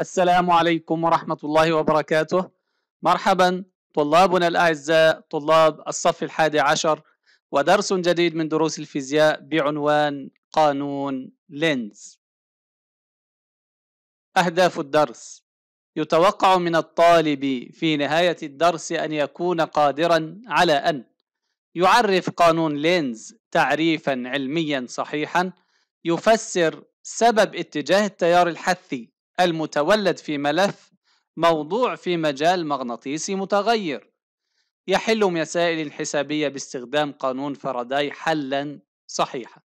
السلام عليكم ورحمة الله وبركاته مرحبا طلابنا الأعزاء طلاب الصف الحادي عشر ودرس جديد من دروس الفيزياء بعنوان قانون لينز أهداف الدرس يتوقع من الطالب في نهاية الدرس أن يكون قادرا على أن يعرف قانون لينز تعريفا علميا صحيحا يفسر سبب اتجاه التيار الحثي المتولد في ملف موضوع في مجال مغناطيسي متغير يحل مسائل الحسابية باستخدام قانون فاراداي حلا صحيحا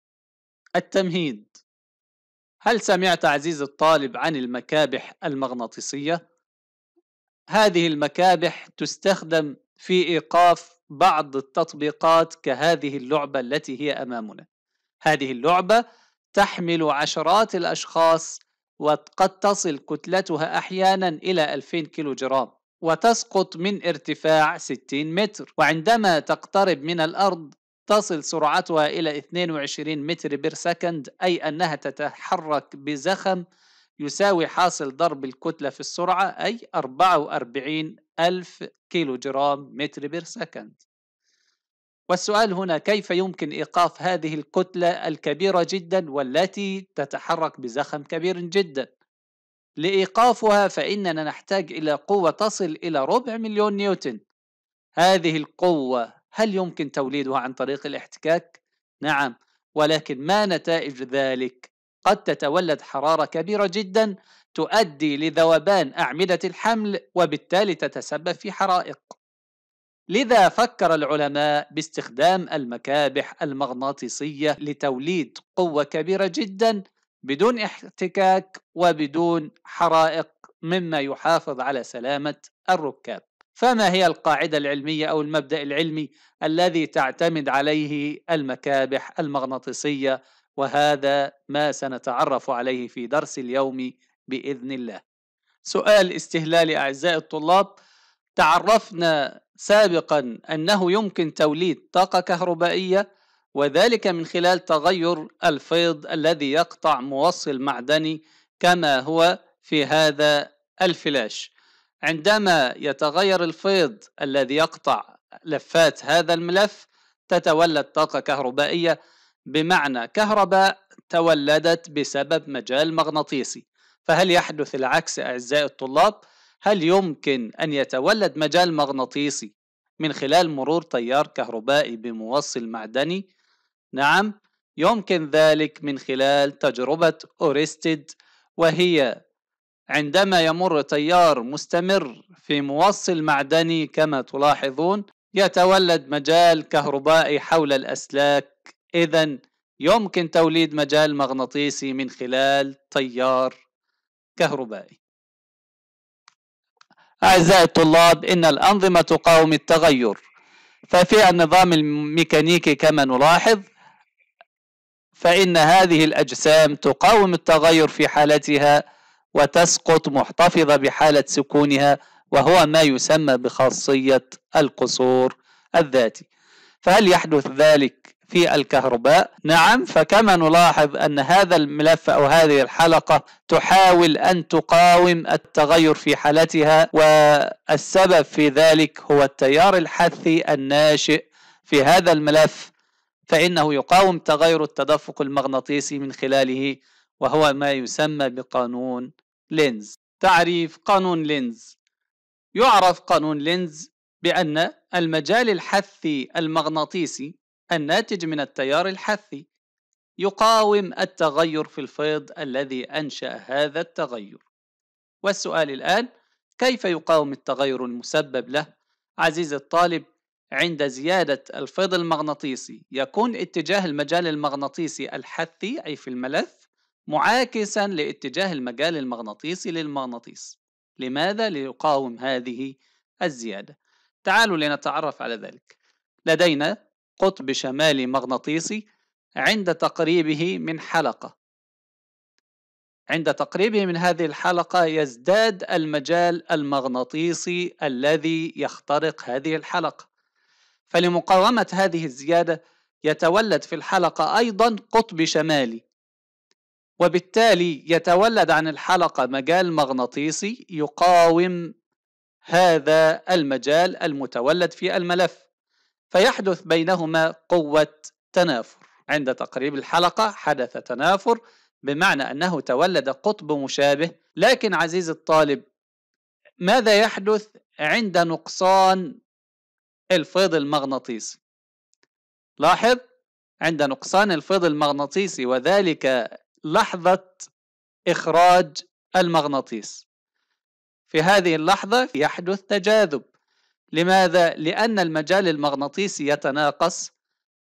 التمهيد هل سمعت عزيز الطالب عن المكابح المغناطيسية؟ هذه المكابح تستخدم في إيقاف بعض التطبيقات كهذه اللعبة التي هي أمامنا هذه اللعبة تحمل عشرات الأشخاص وقد تصل كتلتها أحيانا إلى 2000 كيلوجرام وتسقط من ارتفاع 60 متر وعندما تقترب من الأرض تصل سرعتها إلى 22 متر بير سكند أي أنها تتحرك بزخم يساوي حاصل ضرب الكتلة في السرعة أي 44 ألف كيلو جرام متر بير سكند والسؤال هنا كيف يمكن ايقاف هذه الكتله الكبيره جدا والتي تتحرك بزخم كبير جدا لايقافها فاننا نحتاج الى قوه تصل الى ربع مليون نيوتن هذه القوه هل يمكن توليدها عن طريق الاحتكاك نعم ولكن ما نتائج ذلك قد تتولد حراره كبيره جدا تؤدي لذوبان اعمده الحمل وبالتالي تتسبب في حرائق لذا فكر العلماء باستخدام المكابح المغناطيسية لتوليد قوة كبيرة جدا بدون احتكاك وبدون حرائق مما يحافظ على سلامة الركاب. فما هي القاعدة العلمية أو المبدأ العلمي الذي تعتمد عليه المكابح المغناطيسية وهذا ما سنتعرف عليه في درس اليوم بإذن الله. سؤال استهلالي أعزائي الطلاب تعرفنا سابقا أنه يمكن توليد طاقة كهربائية وذلك من خلال تغير الفيض الذي يقطع موصل معدني كما هو في هذا الفلاش عندما يتغير الفيض الذي يقطع لفات هذا الملف تتولد طاقة كهربائية بمعنى كهرباء تولدت بسبب مجال مغناطيسي فهل يحدث العكس أعزائي الطلاب؟ هل يمكن أن يتولد مجال مغناطيسي من خلال مرور تيار كهربائي بموصل معدني؟ نعم يمكن ذلك من خلال تجربة أوريستيد وهي عندما يمر تيار مستمر في موصل معدني كما تلاحظون يتولد مجال كهربائي حول الأسلاك إذا يمكن توليد مجال مغناطيسي من خلال تيار كهربائي أعزائي الطلاب إن الأنظمة تقاوم التغير ففي النظام الميكانيكي كما نلاحظ فإن هذه الأجسام تقاوم التغير في حالتها وتسقط محتفظة بحالة سكونها وهو ما يسمى بخاصية القصور الذاتي فهل يحدث ذلك في الكهرباء نعم فكما نلاحظ أن هذا الملف أو هذه الحلقة تحاول أن تقاوم التغير في حالتها والسبب في ذلك هو التيار الحثي الناشئ في هذا الملف فإنه يقاوم تغير التدفق المغناطيسي من خلاله وهو ما يسمى بقانون لينز تعريف قانون لينز يعرف قانون لينز بأن المجال الحثي المغناطيسي الناتج من التيار الحثي يقاوم التغير في الفيض الذي أنشأ هذا التغير والسؤال الآن كيف يقاوم التغير المسبب له عزيزي الطالب عند زيادة الفيض المغناطيسي يكون اتجاه المجال المغناطيسي الحثي أي في الملف معاكسا لاتجاه المجال المغناطيسي للمغناطيس لماذا ليقاوم هذه الزيادة؟ تعالوا لنتعرف على ذلك لدينا قطب شمالي مغناطيسي عند تقريبه من حلقة عند تقريبه من هذه الحلقة يزداد المجال المغناطيسي الذي يخترق هذه الحلقة فلمقاومة هذه الزيادة يتولد في الحلقة أيضا قطب شمالي وبالتالي يتولد عن الحلقة مجال مغناطيسي يقاوم هذا المجال المتولد في الملف فيحدث بينهما قوة تنافر عند تقريب الحلقة حدث تنافر بمعنى أنه تولد قطب مشابه لكن عزيز الطالب ماذا يحدث عند نقصان الفيض المغناطيسي لاحظ عند نقصان الفيض المغناطيسي وذلك لحظة إخراج المغناطيس في هذه اللحظة يحدث تجاذب لماذا؟ لأن المجال المغناطيسي يتناقص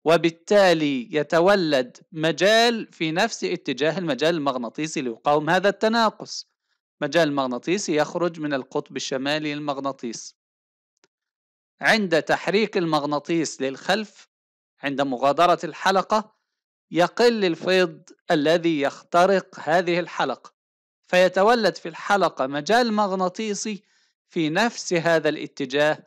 وبالتالي يتولد مجال في نفس اتجاه المجال المغناطيسي ليقاوم هذا التناقص مجال مغناطيسي يخرج من القطب الشمالي للمغناطيس عند تحريك المغناطيس للخلف عند مغادرة الحلقة يقل الفيض الذي يخترق هذه الحلقة فيتولد في الحلقة مجال مغناطيسي في نفس هذا الاتجاه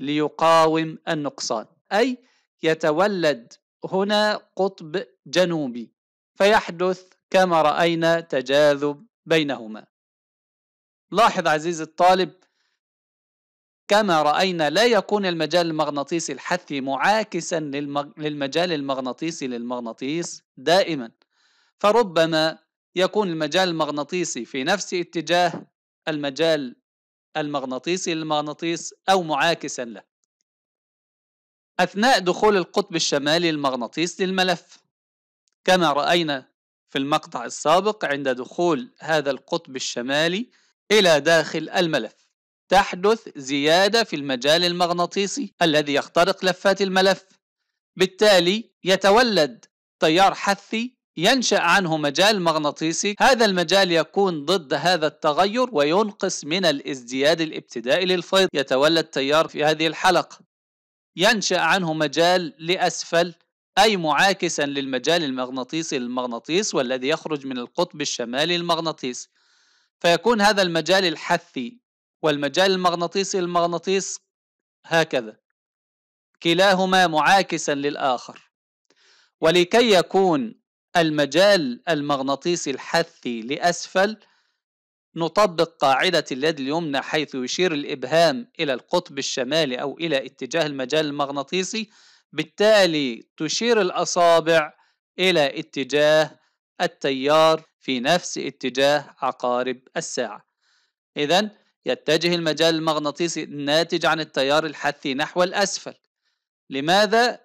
ليقاوم النقصان أي يتولد هنا قطب جنوبي فيحدث كما رأينا تجاذب بينهما لاحظ عزيزي الطالب كما رأينا لا يكون المجال المغناطيسي الحثي معاكسا للمجال المغناطيسي للمغناطيس دائما فربما يكون المجال المغناطيسي في نفس اتجاه المجال المغناطيسي للمغناطيس أو معاكسا له أثناء دخول القطب الشمالي المغناطيس للملف كما رأينا في المقطع السابق عند دخول هذا القطب الشمالي إلى داخل الملف تحدث زيادة في المجال المغناطيسي الذي يخترق لفات الملف بالتالي يتولد تيار حثي ينشأ عنه مجال مغناطيسي هذا المجال يكون ضد هذا التغير وينقص من الازدياد الابتدائي للفيض يتولى التيار في هذه الحلقة ينشأ عنه مجال لأسفل أي معاكسا للمجال المغناطيسي للمغناطيس والذي يخرج من القطب الشمالي المغناطيسي فيكون هذا المجال الحثي والمجال المغناطيسي للمغناطيس هكذا كلاهما معاكسا للآخر ولكي يكون المجال المغناطيسي الحثي لأسفل نطبق قاعدة اليد اليمنى حيث يشير الإبهام إلى القطب الشمالي أو إلى اتجاه المجال المغناطيسي بالتالي تشير الأصابع إلى اتجاه التيار في نفس اتجاه عقارب الساعة إذا يتجه المجال المغناطيسي الناتج عن التيار الحثي نحو الأسفل لماذا؟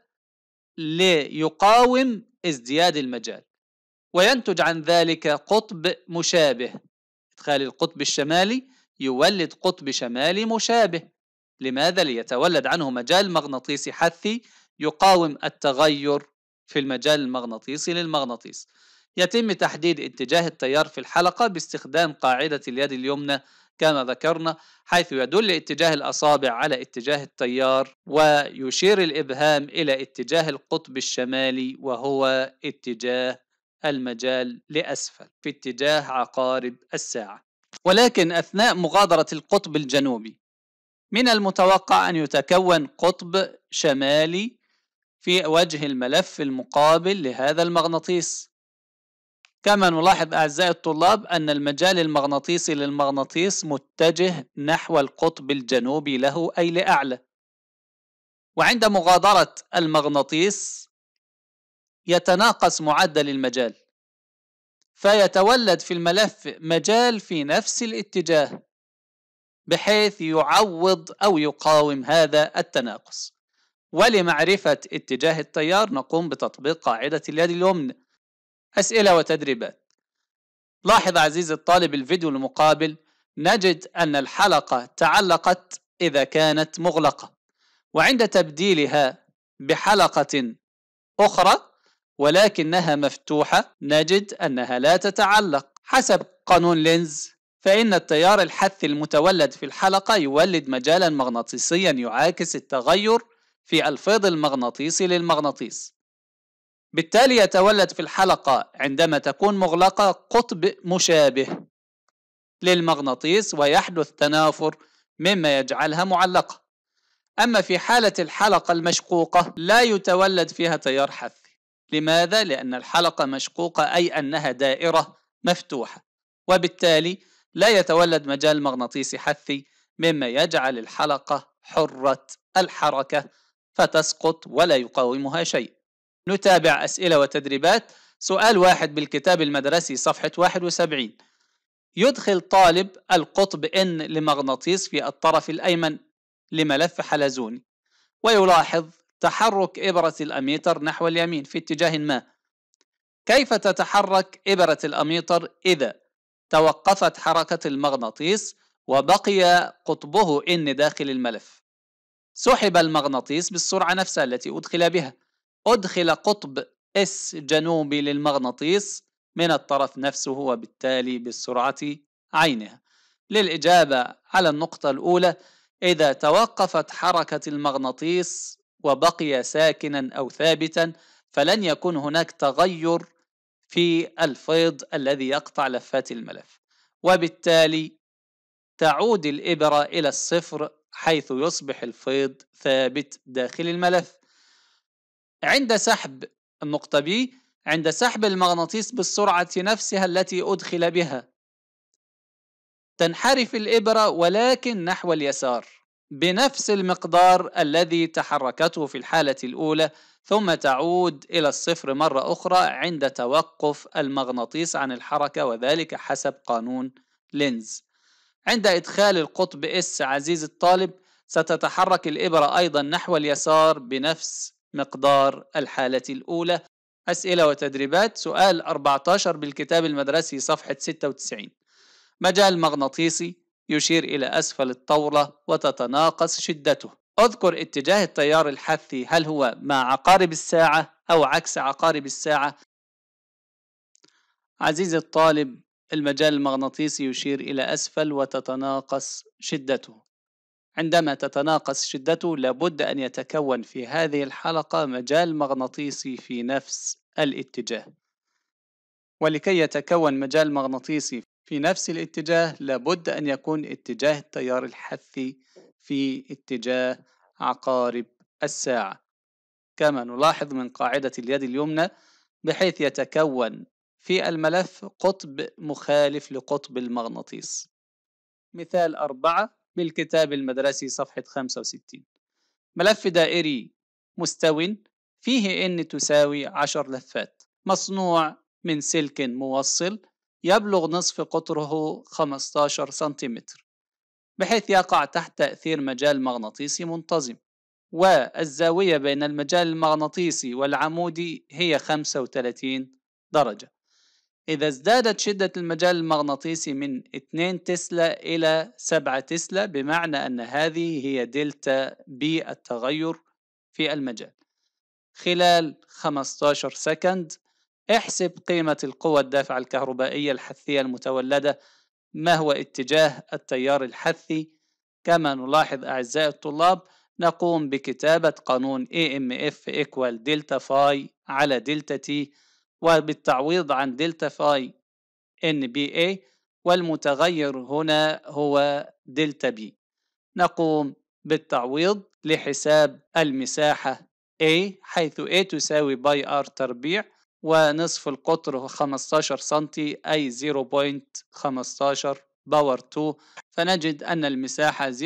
ليقاوم ازدياد المجال وينتج عن ذلك قطب مشابه إدخال القطب الشمالي يولد قطب شمالي مشابه لماذا ليتولد عنه مجال مغناطيسي حثي يقاوم التغير في المجال المغناطيسي للمغناطيس يتم تحديد اتجاه التيار في الحلقة باستخدام قاعدة اليد اليمنى كما ذكرنا حيث يدل اتجاه الأصابع على اتجاه التيار ويشير الإبهام إلى اتجاه القطب الشمالي وهو اتجاه المجال لأسفل في اتجاه عقارب الساعة ولكن أثناء مغادرة القطب الجنوبي من المتوقع أن يتكون قطب شمالي في وجه الملف المقابل لهذا المغناطيس كما نلاحظ أعزائي الطلاب أن المجال المغناطيسي للمغناطيس متجه نحو القطب الجنوبي له أي لأعلى وعند مغادرة المغناطيس يتناقص معدل المجال فيتولد في الملف مجال في نفس الاتجاه بحيث يعوض أو يقاوم هذا التناقص ولمعرفة اتجاه التيار نقوم بتطبيق قاعدة اليد اليمنى أسئلة وتدريبات لاحظ عزيزي الطالب الفيديو المقابل نجد أن الحلقة تعلقت إذا كانت مغلقة وعند تبديلها بحلقة أخرى ولكنها مفتوحة نجد أنها لا تتعلق حسب قانون لينز فإن التيار الحثي المتولد في الحلقة يولد مجالا مغناطيسيا يعاكس التغير في الفيض المغناطيسي للمغناطيس بالتالي يتولد في الحلقة عندما تكون مغلقة قطب مشابه للمغناطيس ويحدث تنافر مما يجعلها معلقة أما في حالة الحلقة المشقوقة لا يتولد فيها تيار حثي لماذا؟ لأن الحلقة مشقوقة أي أنها دائرة مفتوحة وبالتالي لا يتولد مجال مغناطيسي حثي مما يجعل الحلقة حرة الحركة فتسقط ولا يقاومها شيء نتابع أسئلة وتدريبات سؤال واحد بالكتاب المدرسي صفحة 71 يدخل طالب القطب N لمغناطيس في الطرف الأيمن لملف حلزوني ويلاحظ تحرك إبرة الأميتر نحو اليمين في اتجاه ما كيف تتحرك إبرة الأميتر إذا توقفت حركة المغناطيس وبقي قطبه إن داخل الملف سحب المغناطيس بالسرعة نفسها التي أدخل بها أدخل قطب S جنوبي للمغناطيس من الطرف نفسه وبالتالي بالسرعة عينها للإجابة على النقطة الأولى إذا توقفت حركة المغناطيس وبقي ساكنا أو ثابتا فلن يكون هناك تغير في الفيض الذي يقطع لفات الملف وبالتالي تعود الإبرة إلى الصفر حيث يصبح الفيض ثابت داخل الملف عند سحب B عند سحب المغناطيس بالسرعة نفسها التي أدخل بها تنحرف الإبرة ولكن نحو اليسار بنفس المقدار الذي تحركته في الحالة الأولى ثم تعود إلى الصفر مرة أخرى عند توقف المغناطيس عن الحركة وذلك حسب قانون لينز عند إدخال القطب S عزيز الطالب ستتحرك الإبرة أيضا نحو اليسار بنفس مقدار الحالة الأولى أسئلة وتدريبات سؤال 14 بالكتاب المدرسي صفحة 96 مجال مغناطيسي يشير إلى أسفل الطاولة وتتناقص شدته أذكر اتجاه التيار الحثي هل هو مع عقارب الساعة أو عكس عقارب الساعة عزيزي الطالب المجال المغناطيسي يشير إلى أسفل وتتناقص شدته عندما تتناقص شدته لابد أن يتكون في هذه الحلقة مجال مغناطيسي في نفس الاتجاه ولكي يتكون مجال مغناطيسي في نفس الاتجاه لابد أن يكون اتجاه التيار الحثي في اتجاه عقارب الساعة كما نلاحظ من قاعدة اليد اليمنى بحيث يتكون في الملف قطب مخالف لقطب المغناطيس مثال أربعة بالكتاب المدرسي صفحة 65 ملف دائري مستو فيه n تساوي 10 لفات مصنوع من سلك موصل يبلغ نصف قطره 15 سنتيمتر بحيث يقع تحت تأثير مجال مغناطيسي منتظم والزاوية بين المجال المغناطيسي والعمودي هي 35 درجة إذا ازدادت شدة المجال المغناطيسي من 2 تسلا إلى 7 تسلا بمعنى أن هذه هي دلتا بي التغير في المجال خلال 15 سكند احسب قيمة القوى الدافعة الكهربائية الحثية المتولدة ما هو اتجاه التيار الحثي كما نلاحظ أعزائي الطلاب نقوم بكتابة قانون AMF equal دلتا فاي على دلتا تي وبالتعويض عن دلتا فاي ان بي اي والمتغير هنا هو دلتا بي نقوم بالتعويض لحساب المساحة A حيث A تساوي باي R تربيع ونصف القطر هو 15 سنتي أي 0.15 باور 2 فنجد أن المساحة 0.07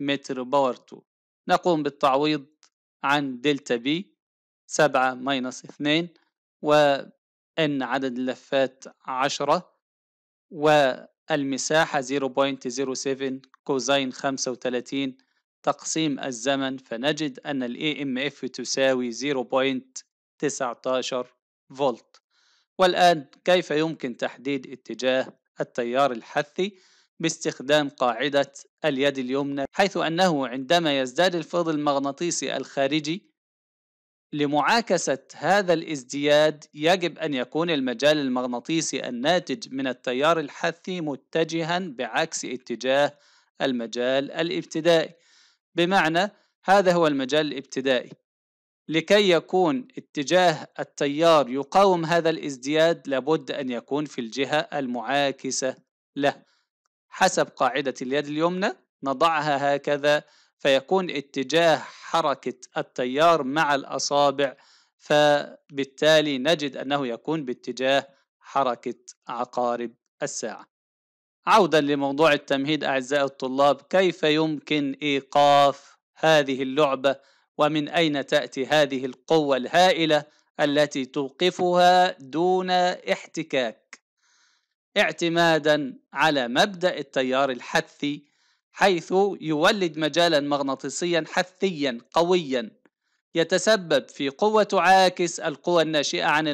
متر باور 2 نقوم بالتعويض عن دلتا B سبعة ماينص اثنين وإن عدد اللفات عشرة والمساحة 0.07 كوزين 35 تقسيم الزمن فنجد أن ال اف تساوي 0.19 فولت والآن كيف يمكن تحديد اتجاه التيار الحثي باستخدام قاعدة اليد اليمنى حيث أنه عندما يزداد الفضل المغناطيسي الخارجي لمعاكسة هذا الازدياد يجب أن يكون المجال المغناطيسي الناتج من التيار الحثي متجها بعكس اتجاه المجال الابتدائي بمعنى هذا هو المجال الابتدائي لكي يكون اتجاه التيار يقاوم هذا الازدياد لابد أن يكون في الجهة المعاكسة له حسب قاعدة اليد اليمنى نضعها هكذا فيكون اتجاه حركة التيار مع الأصابع فبالتالي نجد أنه يكون باتجاه حركة عقارب الساعة عودا لموضوع التمهيد أعزائي الطلاب كيف يمكن إيقاف هذه اللعبة ومن أين تأتي هذه القوة الهائلة التي توقفها دون احتكاك اعتمادا على مبدأ التيار الحثي حيث يولد مجالا مغناطيسيا حثيا قويا يتسبب في قوة تعاكس القوى الناشئة عن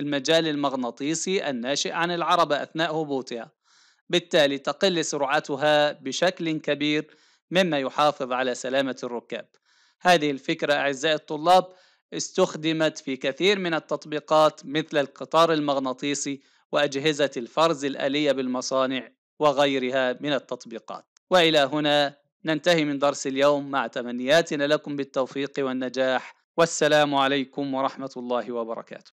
المجال المغناطيسي الناشئ عن العربة أثناء هبوطها بالتالي تقل سرعتها بشكل كبير مما يحافظ على سلامة الركاب هذه الفكرة أعزائي الطلاب استخدمت في كثير من التطبيقات مثل القطار المغناطيسي وأجهزة الفرز الآلية بالمصانع وغيرها من التطبيقات والى هنا ننتهي من درس اليوم مع تمنياتنا لكم بالتوفيق والنجاح والسلام عليكم ورحمه الله وبركاته